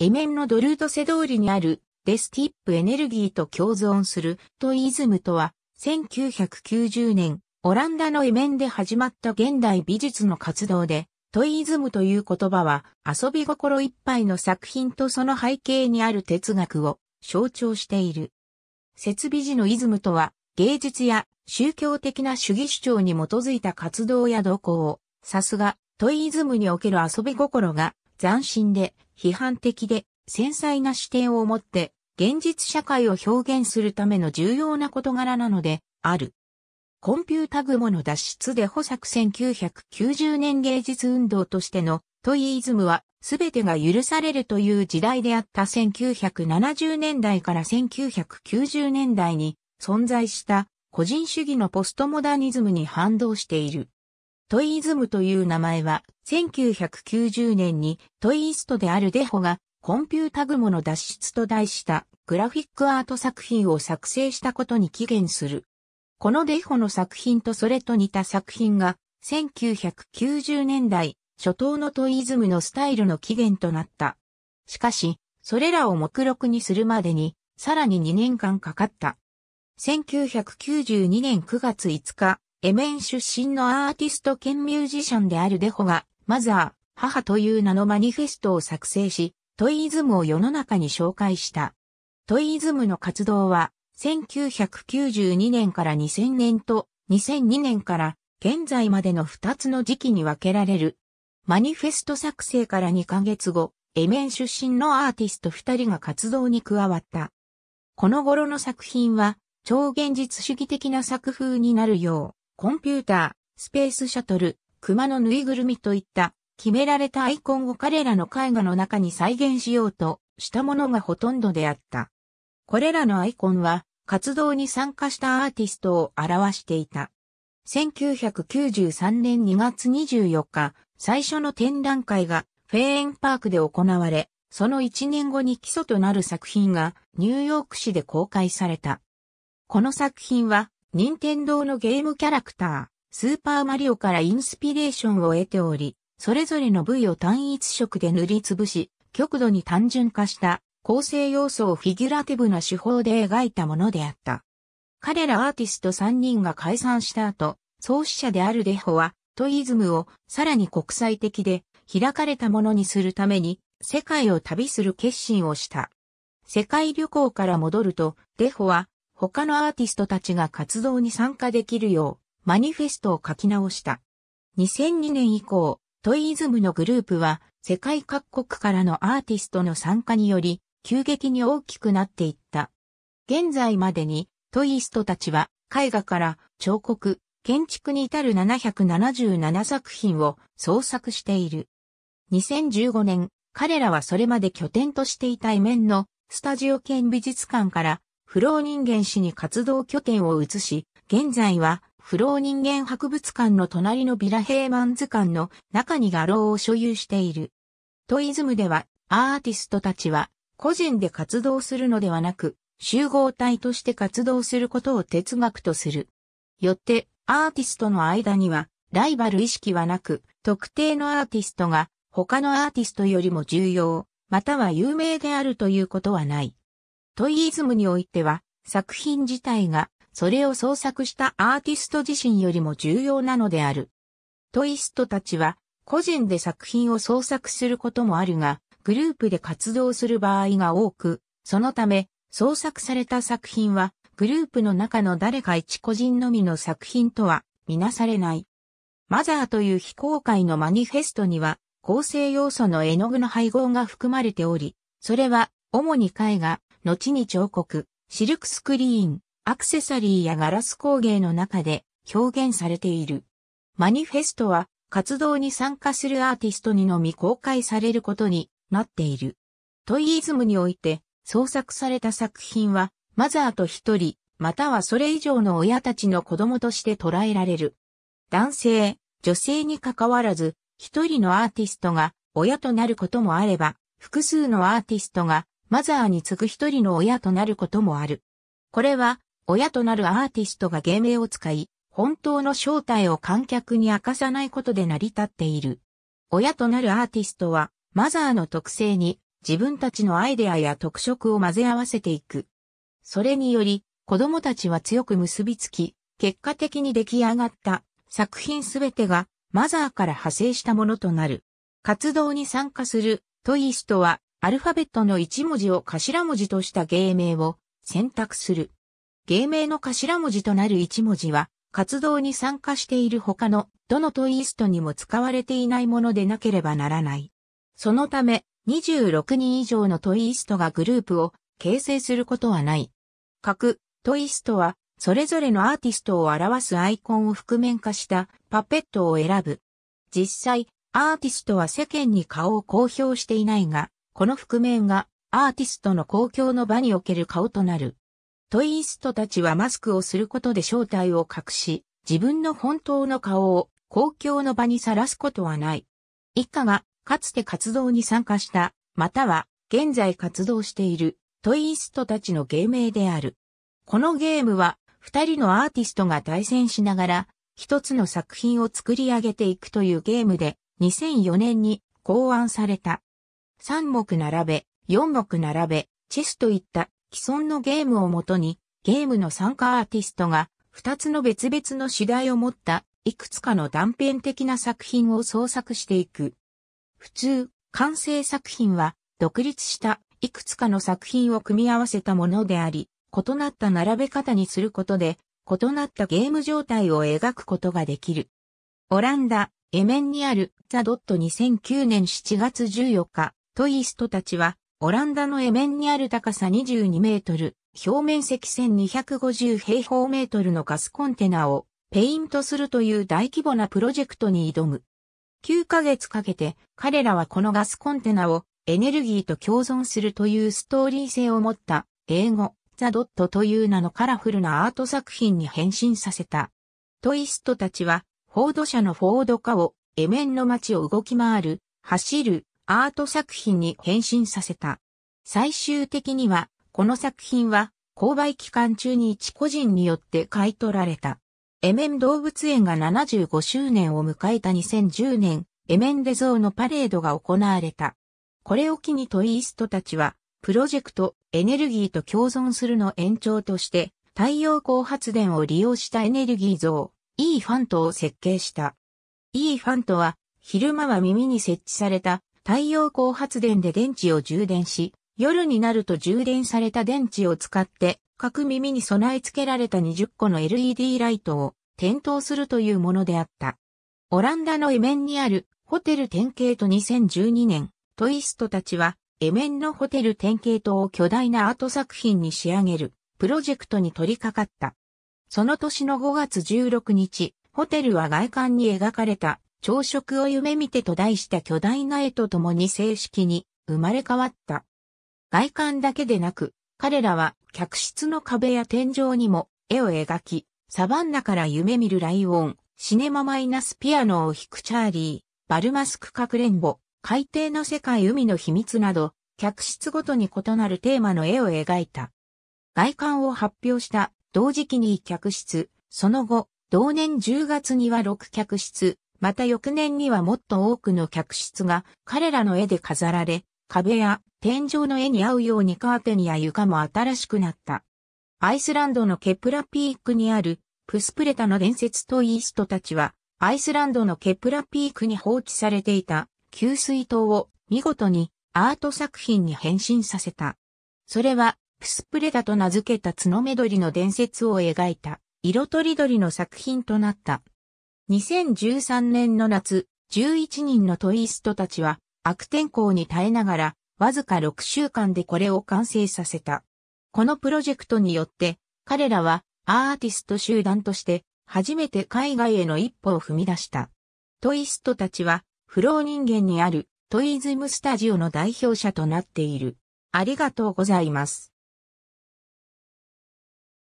エメンのドルートセ通りにあるデスティップエネルギーと共存するトイズムとは、1990年、オランダのエメンで始まった現代美術の活動で、トイズムという言葉は遊び心いっぱいの作品とその背景にある哲学を象徴している。設備時のイズムとは、芸術や宗教的な主義主張に基づいた活動や動向を、さすが、トイズムにおける遊び心が斬新で批判的で繊細な視点を持って現実社会を表現するための重要な事柄なのである。コンピュータグモの脱出で補作1990年芸術運動としてのトイイズムは全てが許されるという時代であった1970年代から1990年代に存在した個人主義のポストモダニズムに反動している。トイズムという名前は、1990年にトイイストであるデホが、コンピュータグモの脱出と題したグラフィックアート作品を作成したことに起源する。このデホの作品とそれと似た作品が、1990年代初頭のトイイズムのスタイルの起源となった。しかし、それらを目録にするまでに、さらに2年間かかった。1992年9月5日、エメン出身のアーティスト兼ミュージシャンであるデホが、マザー、母という名のマニフェストを作成し、トイイズムを世の中に紹介した。トイイズムの活動は、1992年から2000年と2002年から現在までの2つの時期に分けられる。マニフェスト作成から2ヶ月後、エメン出身のアーティスト2人が活動に加わった。この頃の作品は、超現実主義的な作風になるよう、コンピューター、スペースシャトル、熊のぬいぐるみといった決められたアイコンを彼らの絵画の中に再現しようとしたものがほとんどであった。これらのアイコンは活動に参加したアーティストを表していた。1993年2月24日、最初の展覧会がフェーエンパークで行われ、その1年後に基礎となる作品がニューヨーク市で公開された。この作品は任天堂のゲームキャラクター、スーパーマリオからインスピレーションを得ており、それぞれの部位を単一色で塗りつぶし、極度に単純化した構成要素をフィギュラティブな手法で描いたものであった。彼らアーティスト3人が解散した後、創始者であるデホは、トイズムをさらに国際的で開かれたものにするために、世界を旅する決心をした。世界旅行から戻ると、デホは他のアーティストたちが活動に参加できるよう、マニフェストを書き直した。2002年以降、トイズムのグループは、世界各国からのアーティストの参加により、急激に大きくなっていった。現在までに、トイストたちは、絵画から彫刻、建築に至る777作品を創作している。2015年、彼らはそれまで拠点としていたイメンのスタジオ兼美術館から不老人間市に活動拠点を移し、現在は不老人間博物館の隣のビラヘーマン図鑑の中に画廊を所有している。トイズムではアーティストたちは個人で活動するのではなく集合体として活動することを哲学とする。よってアーティストの間にはライバル意識はなく特定のアーティストが他のアーティストよりも重要または有名であるということはない。トイイズムにおいては、作品自体が、それを創作したアーティスト自身よりも重要なのである。トイストたちは、個人で作品を創作することもあるが、グループで活動する場合が多く、そのため、創作された作品は、グループの中の誰か一個人のみの作品とは、みなされない。マザーという非公開のマニフェストには、構成要素の絵の具の配合が含まれており、それは、主に絵画、後に彫刻、シルクスクリーン、アクセサリーやガラス工芸の中で表現されている。マニフェストは活動に参加するアーティストにのみ公開されることになっている。トイイズムにおいて創作された作品はマザーと一人、またはそれ以上の親たちの子供として捉えられる。男性、女性に関わらず、一人のアーティストが親となることもあれば、複数のアーティストがマザーに次ぐ一人の親となることもある。これは、親となるアーティストが芸名を使い、本当の正体を観客に明かさないことで成り立っている。親となるアーティストは、マザーの特性に自分たちのアイデアや特色を混ぜ合わせていく。それにより、子供たちは強く結びつき、結果的に出来上がった作品すべてがマザーから派生したものとなる。活動に参加するトイストはアルファベットの1文字を頭文字とした芸名を選択する。芸名の頭文字となる1文字は、活動に参加している他のどのトイーストにも使われていないものでなければならない。そのため、26人以上のトイーストがグループを形成することはない。各トイーストは、それぞれのアーティストを表すアイコンを覆面化したパペットを選ぶ。実際、アーティストは世間に顔を公表していないが、この覆面がアーティストの公共の場における顔となる。トイイストたちはマスクをすることで正体を隠し、自分の本当の顔を公共の場にさらすことはない。一家がかつて活動に参加した、または現在活動しているトイイストたちの芸名である。このゲームは二人のアーティストが対戦しながら一つの作品を作り上げていくというゲームで2004年に考案された。3目並べ、4目並べ、チェスといった既存のゲームをもとに、ゲームの参加アーティストが2つの別々の主題を持ったいくつかの断片的な作品を創作していく。普通、完成作品は独立したいくつかの作品を組み合わせたものであり、異なった並べ方にすることで、異なったゲーム状態を描くことができる。オランダ、エメンにあるザ・ドット2009年7月14日、トイストたちは、オランダのエメンにある高さ22メートル、表面積1250平方メートルのガスコンテナをペイントするという大規模なプロジェクトに挑む。9ヶ月かけて彼らはこのガスコンテナをエネルギーと共存するというストーリー性を持った英語ザ・ドットという名のカラフルなアート作品に変身させた。トイストたちは、フォード社のフォード化を、エメンの街を動き回る、走る、アート作品に変身させた。最終的には、この作品は、購買期間中に一個人によって買い取られた。エメン動物園が75周年を迎えた2010年、エメンデゾーのパレードが行われた。これを機にトイーストたちは、プロジェクト、エネルギーと共存するの延長として、太陽光発電を利用したエネルギー像、E ファントを設計した。E ファントは、昼間は耳に設置された太陽光発電で電池を充電し、夜になると充電された電池を使って、各耳に備え付けられた20個の LED ライトを点灯するというものであった。オランダのエメンにあるホテル典型と2012年、トイストたちはエメンのホテル典型とを巨大なアート作品に仕上げるプロジェクトに取り掛かった。その年の5月16日、ホテルは外観に描かれた朝食を夢見てと題した巨大な絵と共に正式に生まれ変わった。外観だけでなく、彼らは客室の壁や天井にも絵を描き、サバンナから夢見るライオン、シネママイナスピアノを弾くチャーリー、バルマスクかくれんぼ、海底の世界海の秘密など、客室ごとに異なるテーマの絵を描いた。外観を発表した同時期に客室、その後、同年10月には6客室、また翌年にはもっと多くの客室が彼らの絵で飾られ、壁や天井の絵に合うようにカーテンや床も新しくなった。アイスランドのケプラピークにあるプスプレタの伝説とイーストたちは、アイスランドのケプラピークに放置されていた給水塔を見事にアート作品に変身させた。それは、プスプレタと名付けた角目鳥の伝説を描いた、色とりどりの作品となった。2013年の夏、11人のトイストたちは悪天候に耐えながら、わずか6週間でこれを完成させた。このプロジェクトによって、彼らはアーティスト集団として初めて海外への一歩を踏み出した。トイストたちは不老人間にあるトイズムスタジオの代表者となっている。ありがとうございます。